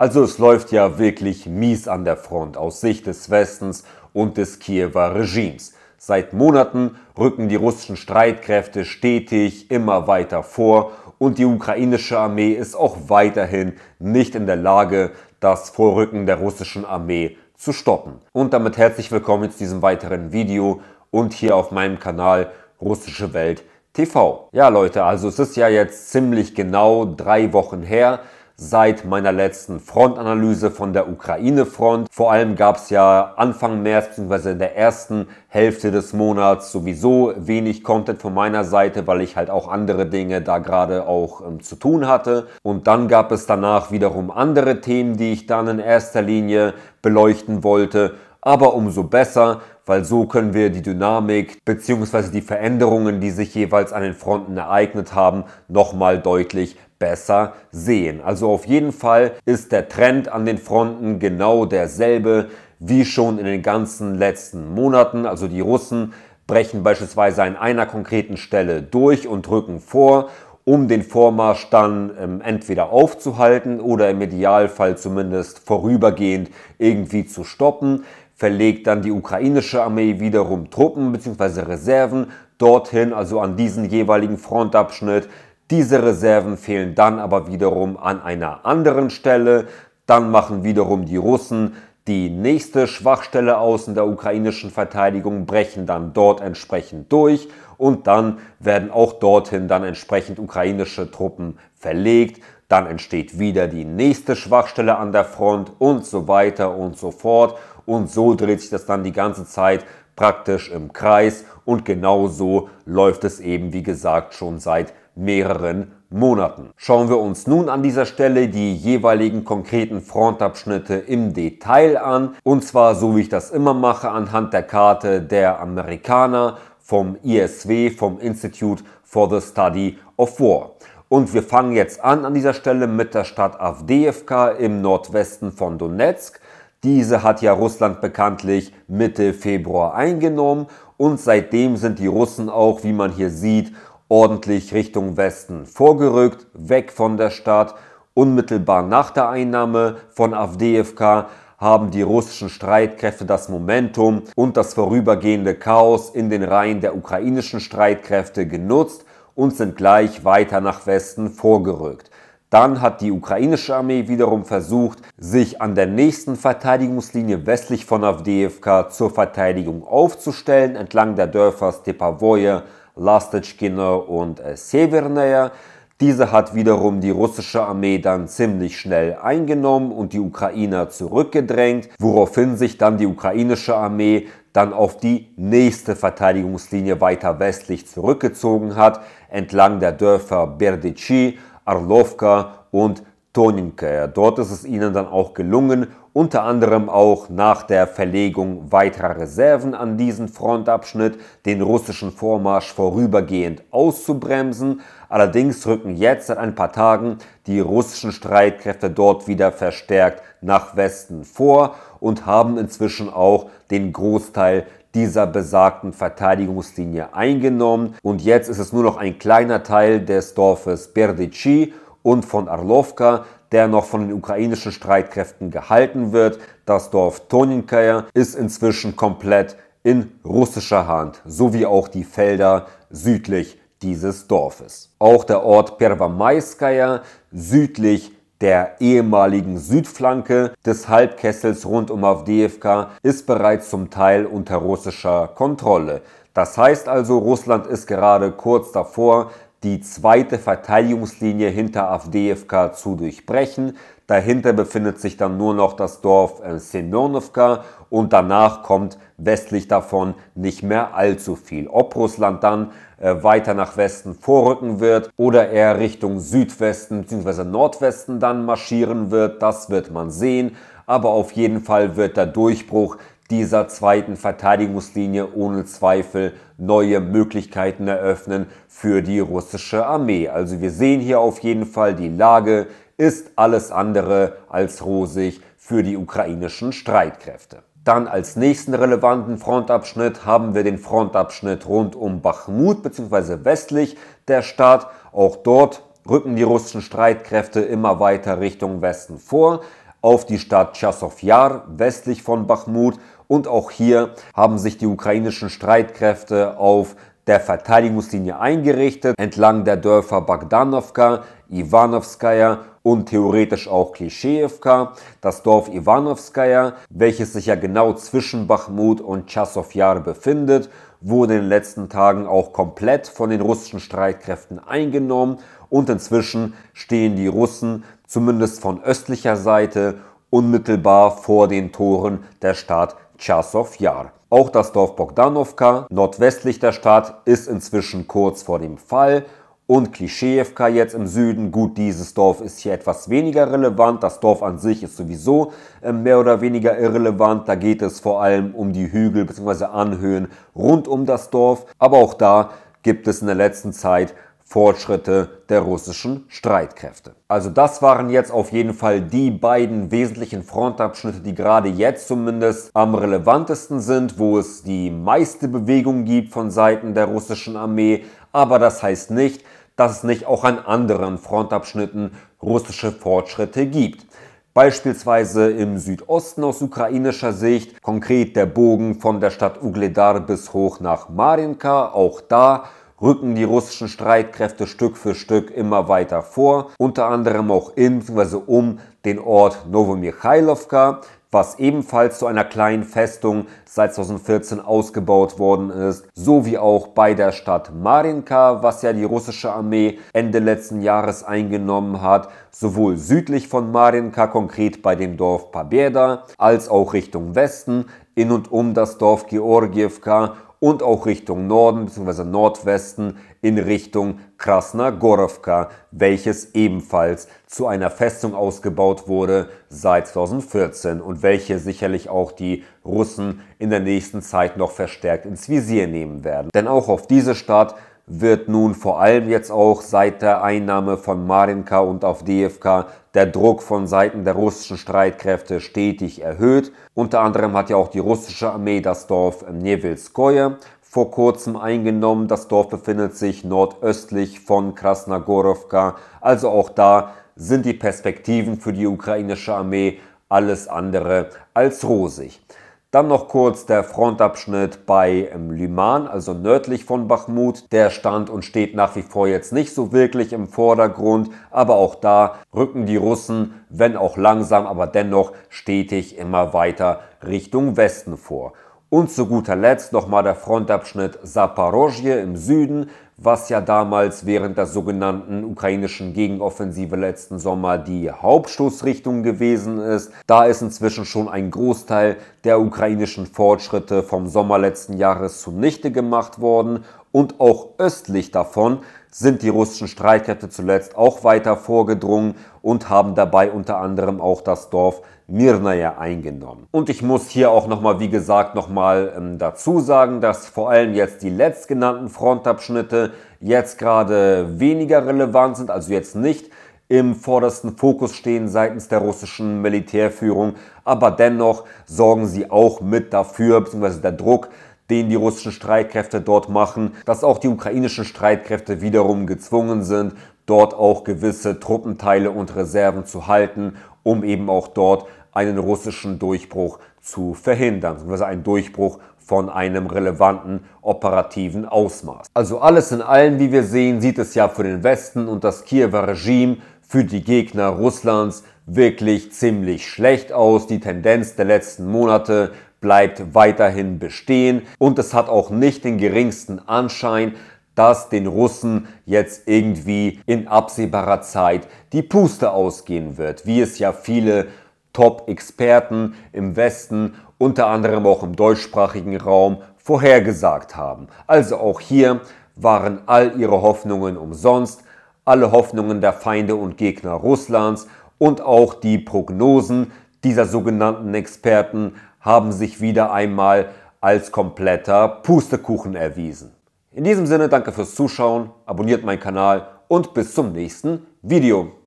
Also es läuft ja wirklich mies an der Front aus Sicht des Westens und des Kiewer Regimes. Seit Monaten rücken die russischen Streitkräfte stetig immer weiter vor und die ukrainische Armee ist auch weiterhin nicht in der Lage, das Vorrücken der russischen Armee zu stoppen. Und damit herzlich willkommen zu diesem weiteren Video und hier auf meinem Kanal Russische Welt TV. Ja Leute, also es ist ja jetzt ziemlich genau drei Wochen her, seit meiner letzten Frontanalyse von der Ukraine-Front. Vor allem gab es ja Anfang März bzw. in der ersten Hälfte des Monats sowieso wenig Content von meiner Seite, weil ich halt auch andere Dinge da gerade auch ähm, zu tun hatte. Und dann gab es danach wiederum andere Themen, die ich dann in erster Linie beleuchten wollte. Aber umso besser, weil so können wir die Dynamik bzw. die Veränderungen, die sich jeweils an den Fronten ereignet haben, nochmal deutlich besser sehen. Also auf jeden Fall ist der Trend an den Fronten genau derselbe wie schon in den ganzen letzten Monaten. Also die Russen brechen beispielsweise an einer konkreten Stelle durch und drücken vor, um den Vormarsch dann ähm, entweder aufzuhalten oder im Idealfall zumindest vorübergehend irgendwie zu stoppen verlegt dann die ukrainische Armee wiederum Truppen bzw. Reserven dorthin, also an diesen jeweiligen Frontabschnitt, diese Reserven fehlen dann aber wiederum an einer anderen Stelle. Dann machen wiederum die Russen die nächste Schwachstelle aus in der ukrainischen Verteidigung, brechen dann dort entsprechend durch und dann werden auch dorthin dann entsprechend ukrainische Truppen verlegt. Dann entsteht wieder die nächste Schwachstelle an der Front und so weiter und so fort. Und so dreht sich das dann die ganze Zeit praktisch im Kreis und genau so läuft es eben, wie gesagt, schon seit mehreren Monaten. Schauen wir uns nun an dieser Stelle die jeweiligen konkreten Frontabschnitte im Detail an. Und zwar, so wie ich das immer mache, anhand der Karte der Amerikaner vom ISW, vom Institute for the Study of War. Und wir fangen jetzt an an dieser Stelle mit der Stadt Avdeevka im Nordwesten von Donetsk. Diese hat ja Russland bekanntlich Mitte Februar eingenommen und seitdem sind die Russen auch, wie man hier sieht, ordentlich Richtung Westen vorgerückt, weg von der Stadt. Unmittelbar nach der Einnahme von Avdiivka haben die russischen Streitkräfte das Momentum und das vorübergehende Chaos in den Reihen der ukrainischen Streitkräfte genutzt und sind gleich weiter nach Westen vorgerückt. Dann hat die ukrainische Armee wiederum versucht, sich an der nächsten Verteidigungslinie westlich von Avdiivka zur Verteidigung aufzustellen, entlang der Dörfer Stepavoye Lastочkino und äh, Diese hat wiederum die russische Armee dann ziemlich schnell eingenommen und die Ukrainer zurückgedrängt, woraufhin sich dann die ukrainische Armee dann auf die nächste Verteidigungslinie weiter westlich zurückgezogen hat, entlang der Dörfer Berdichi, Arlovka und Toninke. Dort ist es ihnen dann auch gelungen, unter anderem auch nach der Verlegung weiterer Reserven an diesen Frontabschnitt den russischen Vormarsch vorübergehend auszubremsen. Allerdings rücken jetzt seit ein paar Tagen die russischen Streitkräfte dort wieder verstärkt nach Westen vor und haben inzwischen auch den Großteil dieser besagten Verteidigungslinie eingenommen. Und jetzt ist es nur noch ein kleiner Teil des Dorfes Berdici und von Arlovka, der noch von den ukrainischen Streitkräften gehalten wird. Das Dorf Toninkaja ist inzwischen komplett in russischer Hand, sowie auch die Felder südlich dieses Dorfes. Auch der Ort Pervamaiskaya südlich der ehemaligen Südflanke des Halbkessels rund um Avdiivka ist bereits zum Teil unter russischer Kontrolle. Das heißt also, Russland ist gerade kurz davor, die zweite Verteidigungslinie hinter Avdeevka zu durchbrechen. Dahinter befindet sich dann nur noch das Dorf äh, Semyonovka und danach kommt westlich davon nicht mehr allzu viel. Ob Russland dann äh, weiter nach Westen vorrücken wird oder eher Richtung Südwesten bzw. Nordwesten dann marschieren wird, das wird man sehen. Aber auf jeden Fall wird der Durchbruch dieser zweiten Verteidigungslinie ohne Zweifel neue Möglichkeiten eröffnen für die russische Armee. Also wir sehen hier auf jeden Fall, die Lage ist alles andere als rosig für die ukrainischen Streitkräfte. Dann als nächsten relevanten Frontabschnitt haben wir den Frontabschnitt rund um Bachmut bzw. westlich der Stadt. Auch dort rücken die russischen Streitkräfte immer weiter Richtung Westen vor auf die Stadt Chasovjar westlich von Bachmut und auch hier haben sich die ukrainischen Streitkräfte auf der Verteidigungslinie eingerichtet, entlang der Dörfer Bagdanovka, Ivanovskaya und theoretisch auch Klischeevka, das Dorf Ivanovskaya, welches sich ja genau zwischen Bachmut und Chasovjar befindet, wurde in den letzten Tagen auch komplett von den russischen Streitkräften eingenommen und inzwischen stehen die Russen zumindest von östlicher Seite unmittelbar vor den Toren der Stadt Chasov Jar. Auch das Dorf Bogdanovka nordwestlich der Stadt ist inzwischen kurz vor dem Fall und Klischeevka jetzt im Süden. Gut, dieses Dorf ist hier etwas weniger relevant. Das Dorf an sich ist sowieso ähm, mehr oder weniger irrelevant. Da geht es vor allem um die Hügel bzw. Anhöhen rund um das Dorf. Aber auch da gibt es in der letzten Zeit Fortschritte der russischen Streitkräfte. Also das waren jetzt auf jeden Fall die beiden wesentlichen Frontabschnitte, die gerade jetzt zumindest am relevantesten sind, wo es die meiste Bewegung gibt von Seiten der russischen Armee. Aber das heißt nicht, dass es nicht auch an anderen Frontabschnitten russische Fortschritte gibt beispielsweise im Südosten aus ukrainischer Sicht, konkret der Bogen von der Stadt Ugledar bis hoch nach Marienka, auch da rücken die russischen Streitkräfte Stück für Stück immer weiter vor, unter anderem auch in bzw. um den Ort Novomichailovka, was ebenfalls zu einer kleinen Festung seit 2014 ausgebaut worden ist, sowie auch bei der Stadt Marinka, was ja die russische Armee Ende letzten Jahres eingenommen hat, sowohl südlich von Marinka, konkret bei dem Dorf Pabeda, als auch Richtung Westen, in und um das Dorf Georgievka und auch Richtung Norden bzw. Nordwesten in Richtung Krasnagorovka, welches ebenfalls zu einer Festung ausgebaut wurde seit 2014 und welche sicherlich auch die Russen in der nächsten Zeit noch verstärkt ins Visier nehmen werden. Denn auch auf diese Stadt wird nun vor allem jetzt auch seit der Einnahme von Marinka und auf DFK der Druck von Seiten der russischen Streitkräfte stetig erhöht. Unter anderem hat ja auch die russische Armee das Dorf Nevilskoye vor kurzem eingenommen. Das Dorf befindet sich nordöstlich von Krasnogorowka. Also auch da sind die Perspektiven für die ukrainische Armee alles andere als rosig. Dann noch kurz der Frontabschnitt bei ähm, Liman, also nördlich von Bachmut. Der stand und steht nach wie vor jetzt nicht so wirklich im Vordergrund, aber auch da rücken die Russen, wenn auch langsam, aber dennoch stetig immer weiter Richtung Westen vor. Und zu guter Letzt nochmal der Frontabschnitt Saporosje im Süden, was ja damals während der sogenannten ukrainischen Gegenoffensive letzten Sommer die Hauptstoßrichtung gewesen ist. Da ist inzwischen schon ein Großteil der ukrainischen Fortschritte vom Sommer letzten Jahres zunichte gemacht worden und auch östlich davon sind die russischen Streitkräfte zuletzt auch weiter vorgedrungen und haben dabei unter anderem auch das Dorf Mirnaja eingenommen. Und ich muss hier auch nochmal, wie gesagt, nochmal ähm, dazu sagen, dass vor allem jetzt die letztgenannten Frontabschnitte jetzt gerade weniger relevant sind, also jetzt nicht im vordersten Fokus stehen seitens der russischen Militärführung, aber dennoch sorgen sie auch mit dafür, beziehungsweise der Druck den die russischen Streitkräfte dort machen, dass auch die ukrainischen Streitkräfte wiederum gezwungen sind, dort auch gewisse Truppenteile und Reserven zu halten, um eben auch dort einen russischen Durchbruch zu verhindern, also einen Durchbruch von einem relevanten operativen Ausmaß. Also alles in allem, wie wir sehen, sieht es ja für den Westen und das Kiewer Regime für die Gegner Russlands wirklich ziemlich schlecht aus. Die Tendenz der letzten Monate bleibt weiterhin bestehen und es hat auch nicht den geringsten Anschein, dass den Russen jetzt irgendwie in absehbarer Zeit die Puste ausgehen wird, wie es ja viele Top-Experten im Westen, unter anderem auch im deutschsprachigen Raum, vorhergesagt haben. Also auch hier waren all ihre Hoffnungen umsonst, alle Hoffnungen der Feinde und Gegner Russlands und auch die Prognosen dieser sogenannten Experten haben sich wieder einmal als kompletter Pustekuchen erwiesen. In diesem Sinne danke fürs Zuschauen, abonniert meinen Kanal und bis zum nächsten Video.